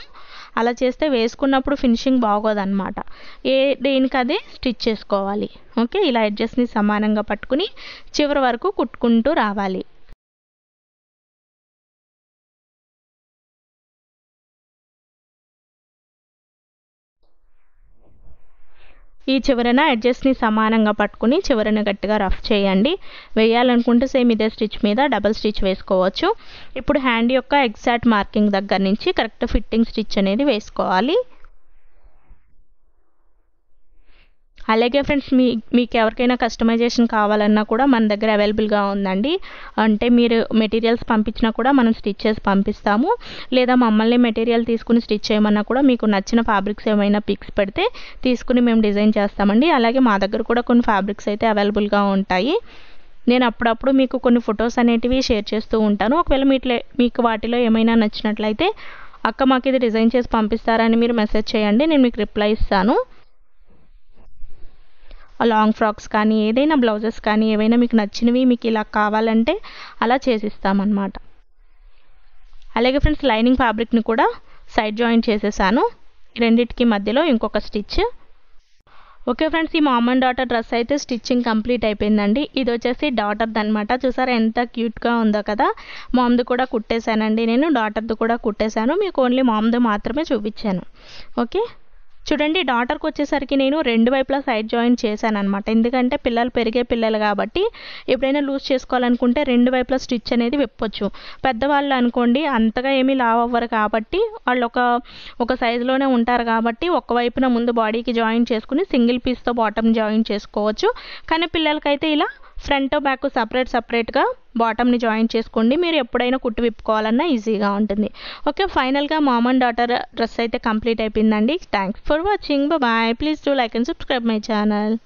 అలా చేస్తే వేసుకున్నప్పుడు ఫినిషింగ్ బాగోదన్నమాట ఏ దేనికదే స్టిచ్ చేసుకోవాలి ఓకే ఇలా ఎడ్జెస్ని సమానంగా పట్టుకుని చివరి వరకు కుట్టుకుంటూ రావాలి ఈ చివరన ఎడ్జెస్ని సమానంగా పట్టుకుని చివరన గట్టిగా రఫ్ చేయండి వేయాలనుకుంటే సేమ్ ఇదే స్టిచ్ మీద డబల్ స్టిచ్ వేసుకోవచ్చు ఇప్పుడు హ్యాండ్ యొక్క ఎగ్జాక్ట్ మార్కింగ్ దగ్గర నుంచి కరెక్ట్ ఫిట్టింగ్ స్టిచ్ అనేది వేసుకోవాలి అలాగే ఫ్రెండ్స్ మీ మీకు ఎవరికైనా కస్టమైజేషన్ కావాలన్నా కూడా మన దగ్గర అవైలబుల్గా ఉందండి అంటే మీరు మెటీరియల్స్ పంపించినా కూడా మనం స్టిచ్ చేసి పంపిస్తాము లేదా మమ్మల్ని మెటీరియల్ తీసుకుని స్టిచ్ చేయమన్నా కూడా మీకు నచ్చిన ఫ్యాబ్రిక్స్ ఏమైనా పిక్స్ పెడితే తీసుకుని మేము డిజైన్ చేస్తామండి అలాగే మా దగ్గర కూడా కొన్ని ఫ్యాబ్రిక్స్ అయితే అవైలబుల్గా ఉంటాయి నేను అప్పుడప్పుడు మీకు కొన్ని ఫొటోస్ అనేటివి షేర్ చేస్తూ ఉంటాను ఒకవేళ మీట్లే మీకు వాటిలో ఏమైనా నచ్చినట్లయితే అక్క మాకు ఇది డిజైన్ చేసి పంపిస్తారని మీరు మెసేజ్ చేయండి నేను మీకు రిప్లై ఇస్తాను లాంగ్ ఫ్రాక్స్ కానీ ఏదైనా బ్లౌజెస్ కానీ ఏవైనా మీకు నచ్చినవి మీకు ఇలా కావాలంటే అలా చేసిస్తామన్నమాట అలాగే ఫ్రెండ్స్ లైనింగ్ ఫ్యాబ్రిక్ని కూడా సైడ్ జాయిన్ చేసేసాను రెండింటికి మధ్యలో ఇంకొక స్టిచ్ ఓకే ఫ్రెండ్స్ ఈ మామ్ అండ్ డాటర్ డ్రెస్ అయితే స్టిచ్చింగ్ కంప్లీట్ అయిపోయిందండి ఇది వచ్చేసి డాటర్ది అనమాట చూసారా ఎంత క్యూట్గా ఉందో కదా మామ్ది కూడా కుట్టేశానండి నేను డాటర్ది కూడా కుట్టేశాను మీకు ఓన్లీ మామ్ది మాత్రమే చూపించాను ఓకే చూడండి డాటర్కి వచ్చేసరికి నేను రెండు వైపులా సైడ్ జాయిన్ చేశాను అనమాట ఎందుకంటే పిల్లలు పెరిగే పిల్లలు కాబట్టి ఎప్పుడైనా లూజ్ చేసుకోవాలనుకుంటే రెండు వైపులా స్టిచ్ అనేది విప్పొచ్చు పెద్దవాళ్ళు అనుకోండి అంతగా ఏమీ లావ్ అవ్వరు కాబట్టి వాళ్ళు ఒక ఒక సైజులోనే ఉంటారు కాబట్టి ఒక వైపున ముందు బాడీకి జాయిన్ చేసుకుని సింగిల్ పీస్తో బాటమ్ జాయిన్ చేసుకోవచ్చు కానీ పిల్లలకైతే ఇలా ఫ్రంట్ బ్యాక్ సపరేట్ సపరేట్గా బాటమ్ని జాయిన్ చేసుకోండి మీరు ఎప్పుడైనా కుట్టు విప్పుకోవాలన్నా ఈజీగా ఉంటుంది ఓకే ఫైనల్గా మామ్ అండ్ డాటర్ డ్రెస్ అయితే కంప్లీట్ అయిపోయిందండి thanks for watching bye please do like and subscribe my channel